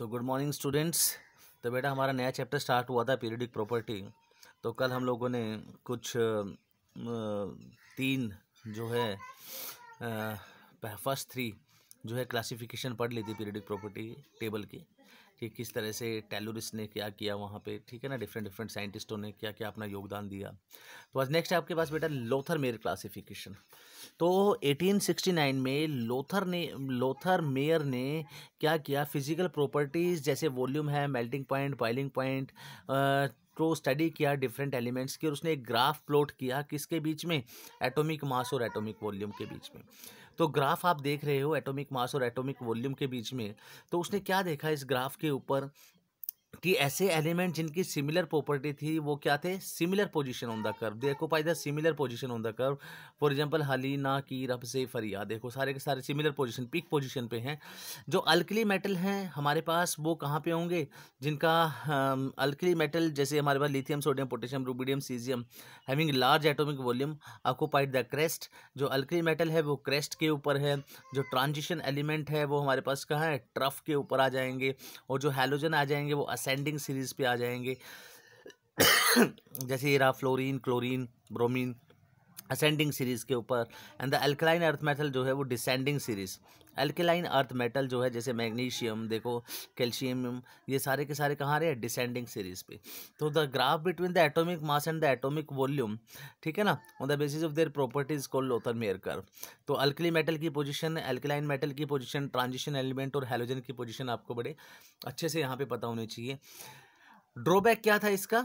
so good morning students तो बेटा हमारा नया चैप्टर स्टार्ट हुआ था पीरियडिक प्रॉपर्टी तो कल हम लोगों ने कुछ तीन जो है फर्स्ट थ्री जो है क्लासिफिकेशन पढ़ ली थी पीरियडिक प्रॉपर्टी टेबल की कि किस तरह से टेलोरिस्ट ने क्या किया वहाँ पे ठीक है ना डिफरेंट डिफरेंट साइंटिस्टों ने क्या क्या अपना योगदान दिया तो आज नेक्स्ट है आपके पास बेटा लोथर मेयर क्लासिफिकेशन तो 1869 में लोथर ने लोथर मेयर ने क्या किया फिजिकल प्रॉपर्टीज़ जैसे वॉल्यूम है मेल्टिंग पॉइंट बॉइलिंग पॉइंट को स्टडी किया डिफरेंट एलिमेंट्स की और उसने एक ग्राफ प्लॉट किया किसके बीच में एटॉमिक मास और एटॉमिक वॉल्यूम के बीच में तो ग्राफ आप देख रहे हो एटॉमिक मास और एटॉमिक वॉल्यूम के बीच में तो उसने क्या देखा इस ग्राफ के ऊपर कि ऐसे एलिमेंट जिनकी सिमिलर प्रॉपर्टी थी वो क्या थे similar position on the curve देखो पाई the similar position on the curve for example हलीना की रब से फरिया देखो सारे के सारे सिमिलर पोजीशन पिक पोजीशन पे हैं जो अल्कली मेटल हैं हमारे पास वो कहाँ पे होंगे जिनका अल्कली मेटल जैसे हमारे पास lithium sodium potassium rubidium caesium having large atomic volume occupied the crest जो अल्कली मेटल है वो क्रेस्ट के ऊपर है जो ट्रांजिशन एलिमेंट है वो हमारे पास कहाँ है ट्रफ के ऊपर आ जाएंगे और जो हेलोजन आ जाएंगे वो असेंट असेंडिंग सीरीज़ पे आ जाएंगे जैसे ये रहा fluorine chlorine bromine ascending series के ऊपर and the alkaline earth metal जो है वो descending series alkaline earth metal जो है जैसे मैग्नीशियम देखो कैल्शियम ये सारे के सारे कहाँ रहे डिसेंडिंग सीरीज़ पे तो the graph between the atomic mass and the atomic volume ठीक है ना on the basis of their properties को लोथर मेयर कर तो अल्कली मेटल की पोजिशन अल्कलाइन मेटल की पोजिशन ट्रांजिशन एलिमेंट और हेलोजन की पोजिशन आपको बड़े अच्छे से यहाँ पर पता होनी चाहिए ड्रॉबैक क्या था इसका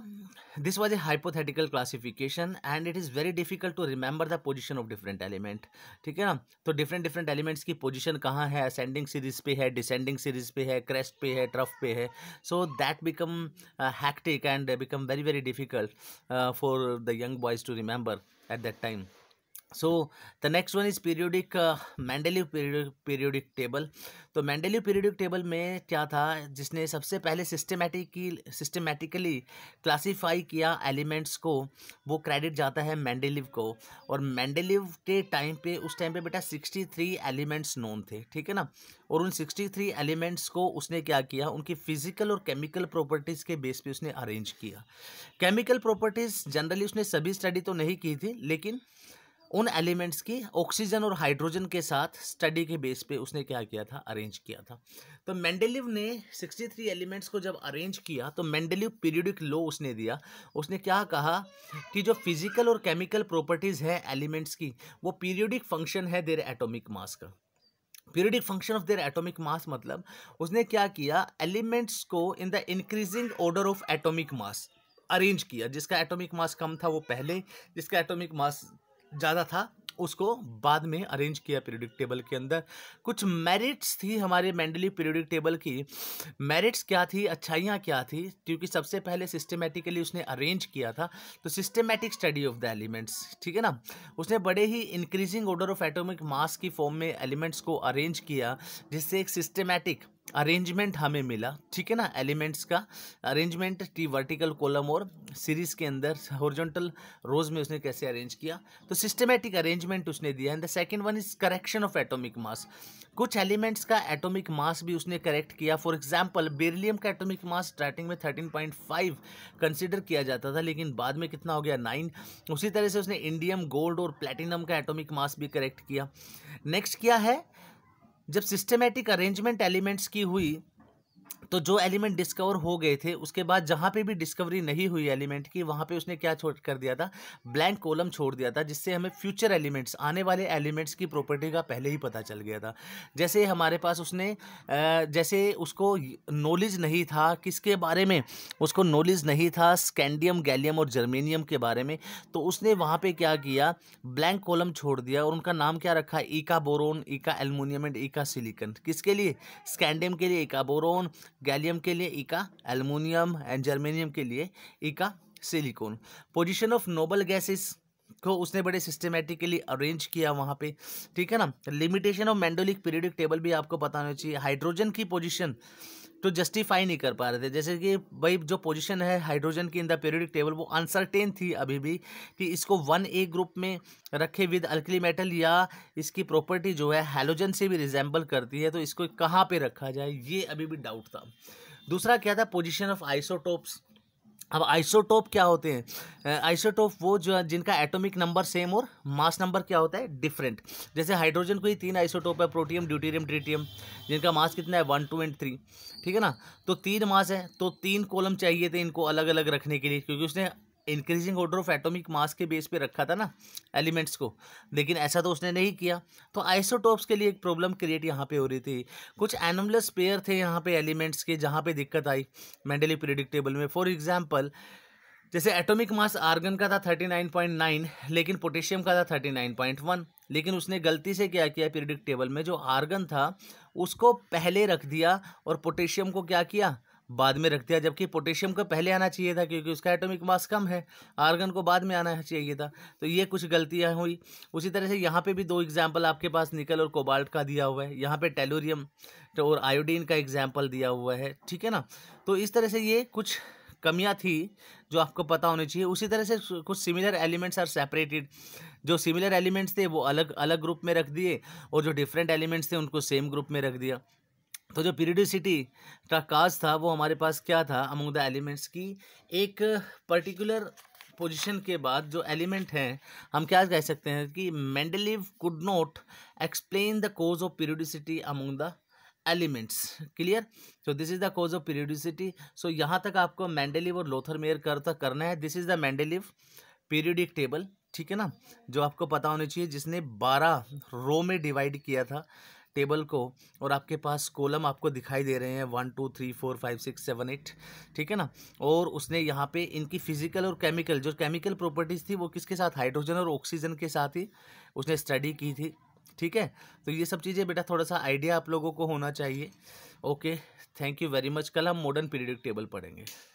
this was a hypothetical classification and it is very difficult to remember the position of different element ठीक है ना तो डिफरेंट डिफरेंट एलिमेंट्स की पोजिशन कहाँ है असेंडिंग सीरीज पे है डिसेंडिंग सीरीज पे है क्रेस्ट पे है ट्रफ पे है so that become hectic and become very very difficult for the young boys to remember at that time so the next one is periodic uh, Mendeleev periodic, periodic table तो मैंडेलिव periodic table में क्या था जिसने सबसे पहले systematically systematically classify किया elements को वो क्रेडिट जाता है मैंडेलिव को और मैंडेलिव के टाइम पे उस टाइम पे बेटा सिक्सटी थ्री एलिमेंट्स नोन थे ठीक है ना और उन सिक्सटी थ्री एलिमेंट्स को उसने क्या किया उनकी फिजिकल और केमिकल प्रॉपर्टीज़ के बेस पे उसने अरेंज किया केमिकल प्रॉपर्टीज़ जनरली उसने सभी स्टडी तो नहीं की थी लेकिन उन एलिमेंट्स की ऑक्सीजन और हाइड्रोजन के साथ स्टडी के बेस पे उसने क्या किया था अरेंज किया था तो मेंडेलिव ने 63 एलिमेंट्स को जब अरेंज किया तो मेंडेलिव पीरियडिक लो उसने दिया उसने क्या कहा कि जो फिजिकल और केमिकल प्रॉपर्टीज़ है एलिमेंट्स की वो पीरियडिक फंक्शन है देर एटोमिक मास का periodic function of their atomic mass मतलब उसने क्या किया एलिमेंट्स को in the increasing order of atomic mass arrange किया जिसका एटॉमिक मास कम था वो पहले जिसका एटॉमिक मास ज़्यादा था उसको बाद में अरेंज किया पीरियडिक टेबल के अंदर कुछ मेरिट्स थी हमारे मैंडली पीरियडिक टेबल की मेरिट्स क्या थी अच्छाइयाँ क्या थी क्योंकि सबसे पहले सिस्टमेटिकली उसने अरेंज किया था तो systematic study of the elements ठीक है ना उसने बड़े ही increasing order of atomic mass की फॉर्म में एलिमेंट्स को अरेंज किया जिससे एक सिस्टमेटिक अरेंजमेंट हमें मिला ठीक है ना एलिमेंट्स का अरेंजमेंट टी वर्टिकल कॉलम और सीरीज के अंदर हॉरिजॉन्टल रोज में उसने कैसे अरेंज किया तो सिस्टमेटिक अरेंजमेंट उसने दिया and the second one is correction of atomic mass कुछ एलिमेंट्स का एटॉमिक मास भी उसने करेक्ट किया फॉर एग्जांपल बेरिलियम का एटॉमिक मास स्टार्टिंग में 13.5 कंसिडर किया जाता था लेकिन बाद में कितना हो गया नाइन उसी तरह से उसने इंडियम गोल्ड और प्लेटिनम का एटोमिक मास भी करेक्ट किया नेक्स्ट क्या है जब सिस्टमेटिक अरेंजमेंट एलिमेंट्स की हुई तो जो एलिमेंट डिस्कवर हो गए थे उसके बाद जहाँ पे भी डिस्कवरी नहीं हुई एलिमेंट की वहाँ पे उसने क्या छोड़ कर दिया था ब्लैंक कॉलम छोड़ दिया था जिससे हमें फ्यूचर एलिमेंट्स आने वाले एलिमेंट्स की प्रॉपर्टी का पहले ही पता चल गया था जैसे हमारे पास उसने जैसे उसको नॉलेज नहीं था किसके बारे में उसको नॉलेज नहीं था स्कैंडियम गैलियम और जर्मेनियम के बारे में तो उसने वहाँ पर क्या किया ब्लैंक कॉलम छोड़ दिया और उनका नाम क्या रखा ईका बोरोन ईका एलमोनियम एंड ईका सिलिकन किसके लिए स्कैंडियम के लिए ईका बोरोन गैलियम के लिए इका एलमोनियम एंड जर्मेनियम के लिए इका silicon position of noble gases को उसने बड़े सिस्टमेटिकली अरेंज किया वहाँ पे ठीक है ना limitation of Mendeleev periodic table भी आपको पता होना चाहिए हाइड्रोजन की पोजिशन तो जस्टिफाई नहीं कर पा रहे थे जैसे कि भाई जो पोजीशन है हाइड्रोजन की इन द पेरियोडिक टेबल वो अनसर्टेन थी अभी भी कि इसको वन ए ग्रुप में रखे विद अल्कली मेटल या इसकी प्रॉपर्टी जो है हेलोजन से भी रिजेंबल करती है तो इसको कहाँ पर रखा जाए ये अभी भी डाउट था दूसरा क्या था पोजिशन ऑफ आइसोटोप्स अब आइसोटोप क्या होते हैं आइसोटोप वो जो जिनका एटॉमिक नंबर सेम और मास नंबर क्या होता है डिफरेंट जैसे हाइड्रोजन को ही तीन आइसोटोप है प्रोटियम ड्यूटीरियम ट्रिटियम जिनका मास कितना है वन टू एंड थ्री ठीक है ना तो तीन मास है तो तीन कॉलम चाहिए थे इनको अलग अलग रखने के लिए क्योंकि उसने increasing order of atomic mass के बेस पे रखा था ना एलिमेंट्स को लेकिन ऐसा तो उसने नहीं किया तो आइसोटोप्स के लिए एक प्रॉब्लम क्रिएट यहाँ पे हो रही थी कुछ एनमलेस पेयर थे यहाँ पे एलिमेंट्स के जहाँ पे दिक्कत आई मैंडली प्रिडिक्टेबल में फॉर एग्जाम्पल जैसे एटॉमिक मास आर्गन का था 39.9 लेकिन पोटेशियम का था 39.1 लेकिन उसने गलती से क्या किया पीरियडिक टेबल में जो आर्गन था उसको पहले रख दिया और पोटेशियम को क्या किया बाद में रख दिया जबकि पोटेशियम को पहले आना चाहिए था क्योंकि उसका एटॉमिक मास कम है आर्गन को बाद में आना चाहिए था तो ये कुछ गलतियाँ हुई उसी तरह से यहाँ पे भी दो एग्जाम्पल आपके पास निकल और कोबाल्ट का दिया हुआ है यहाँ पे टेलोरियम तो और आयोडीन का एग्जाम्पल दिया हुआ है ठीक है ना तो इस तरह से ये कुछ कमियाँ थी जो आपको पता होनी चाहिए उसी तरह से कुछ सिमिलर एलिमेंट्स आर सेपरेटेड जो सिमिलर एलिमेंट्स थे वो अलग अलग ग्रुप में रख दिए और जो डिफरेंट एलिमेंट्स थे उनको सेम ग्रुप में रख दिया तो जो पीरियडिसिटी का काज था वो हमारे पास क्या था अमंग द एलिमेंट्स की एक पर्टिकुलर पोजीशन के बाद जो एलिमेंट हैं हम क्या कह सकते हैं कि Mendeleev could not explain the cause of periodicity among the elements clear तो this is the cause of periodicity so यहाँ तक आपको मैंडलिव और लोथर मेयर कर तक करना है this is the Mendeleev periodic table ठीक है ना जो आपको पता होना चाहिए जिसने बारह रो में डिवाइड किया था टेबल को और आपके पास कॉलम आपको दिखाई दे रहे हैं one two three four five six seven eight ठीक है ना और उसने यहाँ पे इनकी फिजिकल और केमिकल जो केमिकल प्रॉपर्टीज़ थी वो किसके साथ हाइड्रोजन और ऑक्सीजन के साथ ही उसने स्टडी की थी ठीक है तो ये सब चीज़ें बेटा थोड़ा सा आइडिया आप लोगों को होना चाहिए okay thank you very much कल हम मॉडर्न पीरियडिक टेबल पढ़ेंगे